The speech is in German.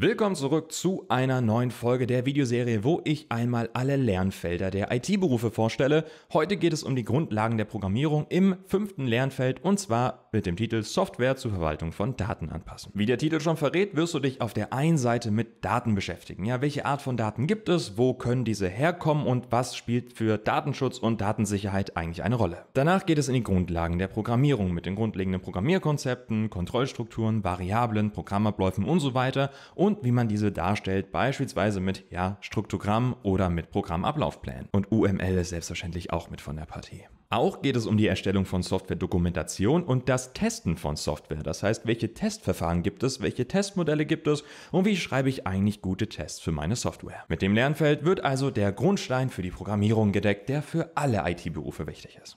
Willkommen zurück zu einer neuen Folge der Videoserie, wo ich einmal alle Lernfelder der IT-Berufe vorstelle. Heute geht es um die Grundlagen der Programmierung im fünften Lernfeld und zwar mit dem Titel Software zur Verwaltung von Daten anpassen. Wie der Titel schon verrät, wirst du dich auf der einen Seite mit Daten beschäftigen. Ja, welche Art von Daten gibt es? Wo können diese herkommen? Und was spielt für Datenschutz und Datensicherheit eigentlich eine Rolle? Danach geht es in die Grundlagen der Programmierung mit den grundlegenden Programmierkonzepten, Kontrollstrukturen, Variablen, Programmabläufen und so weiter. Und und wie man diese darstellt, beispielsweise mit ja, Struktogramm oder mit Programmablaufplänen. Und UML ist selbstverständlich auch mit von der Partie. Auch geht es um die Erstellung von Software-Dokumentation und das Testen von Software. Das heißt, welche Testverfahren gibt es, welche Testmodelle gibt es und wie schreibe ich eigentlich gute Tests für meine Software. Mit dem Lernfeld wird also der Grundstein für die Programmierung gedeckt, der für alle IT-Berufe wichtig ist.